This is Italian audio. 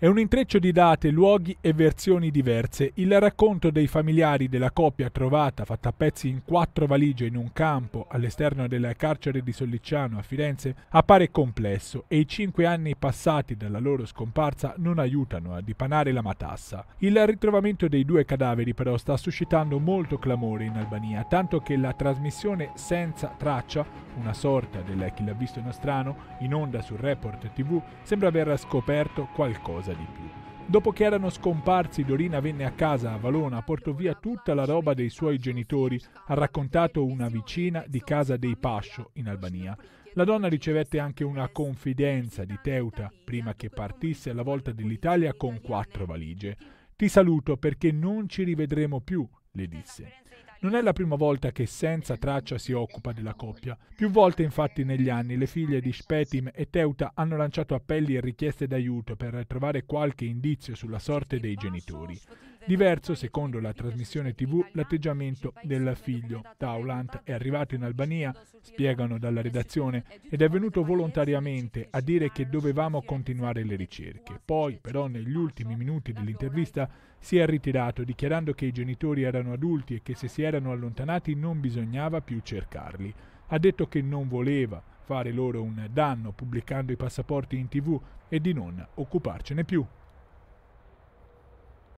È un intreccio di date, luoghi e versioni diverse. Il racconto dei familiari della coppia trovata, fatta a pezzi in quattro valigie in un campo all'esterno del carcere di Sollicciano a Firenze, appare complesso e i cinque anni passati dalla loro scomparsa non aiutano a dipanare la matassa. Il ritrovamento dei due cadaveri però sta suscitando molto clamore in Albania, tanto che la trasmissione Senza Traccia, una sorta del Chi l'ha visto nostrano, in onda sul Report TV, sembra aver scoperto qualcosa cosa di più. Dopo che erano scomparsi, Dorina venne a casa a Valona, portò via tutta la roba dei suoi genitori, ha raccontato una vicina di casa dei Pascio, in Albania. La donna ricevette anche una confidenza di Teuta prima che partisse alla volta dell'Italia con quattro valigie. Ti saluto perché non ci rivedremo più, le disse. Non è la prima volta che senza traccia si occupa della coppia. Più volte infatti negli anni le figlie di Spetim e Teuta hanno lanciato appelli e richieste d'aiuto per trovare qualche indizio sulla sorte dei genitori. Diverso, secondo la trasmissione TV, l'atteggiamento del figlio. Taulant è arrivato in Albania, spiegano dalla redazione, ed è venuto volontariamente a dire che dovevamo continuare le ricerche. Poi, però, negli ultimi minuti dell'intervista si è ritirato dichiarando che i genitori erano adulti e che se si erano allontanati non bisognava più cercarli. Ha detto che non voleva fare loro un danno pubblicando i passaporti in tv e di non occuparcene più.